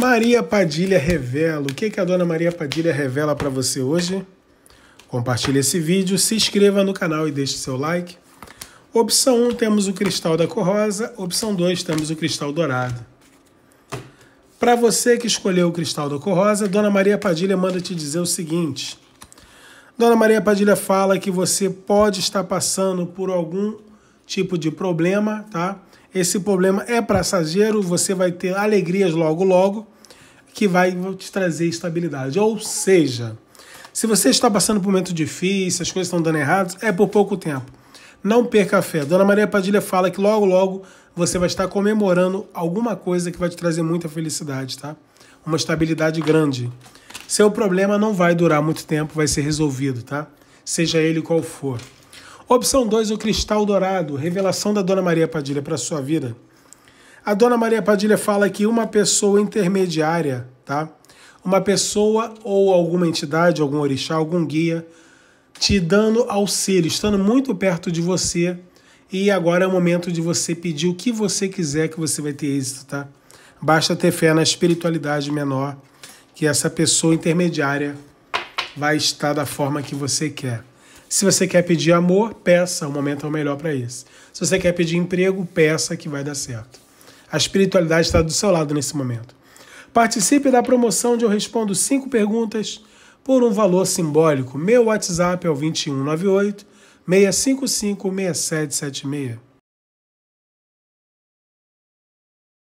Maria Padilha revela. O que, que a dona Maria Padilha revela para você hoje? Compartilhe esse vídeo, se inscreva no canal e deixe seu like. Opção 1, um, temos o cristal da cor rosa. Opção 2, temos o cristal dourado. Para você que escolheu o cristal da cor rosa, Dona Maria Padilha manda te dizer o seguinte. Dona Maria Padilha fala que você pode estar passando por algum tipo de problema, tá? Esse problema é passageiro, você vai ter alegrias logo logo que vai te trazer estabilidade. Ou seja, se você está passando por um momento difícil, as coisas estão dando errado, é por pouco tempo. Não perca a fé. Dona Maria Padilha fala que logo logo você vai estar comemorando alguma coisa que vai te trazer muita felicidade, tá? Uma estabilidade grande. Seu problema não vai durar muito tempo, vai ser resolvido, tá? Seja ele qual for. Opção 2, o cristal dourado, revelação da Dona Maria Padilha para sua vida. A Dona Maria Padilha fala que uma pessoa intermediária, tá? Uma pessoa ou alguma entidade, algum orixá, algum guia, te dando auxílio, estando muito perto de você. E agora é o momento de você pedir o que você quiser que você vai ter êxito, tá? Basta ter fé na espiritualidade menor, que essa pessoa intermediária vai estar da forma que você quer. Se você quer pedir amor, peça, o momento é o melhor para isso. Se você quer pedir emprego, peça que vai dar certo. A espiritualidade está do seu lado nesse momento. Participe da promoção de eu respondo cinco perguntas por um valor simbólico. Meu WhatsApp é o 2198 655 6776.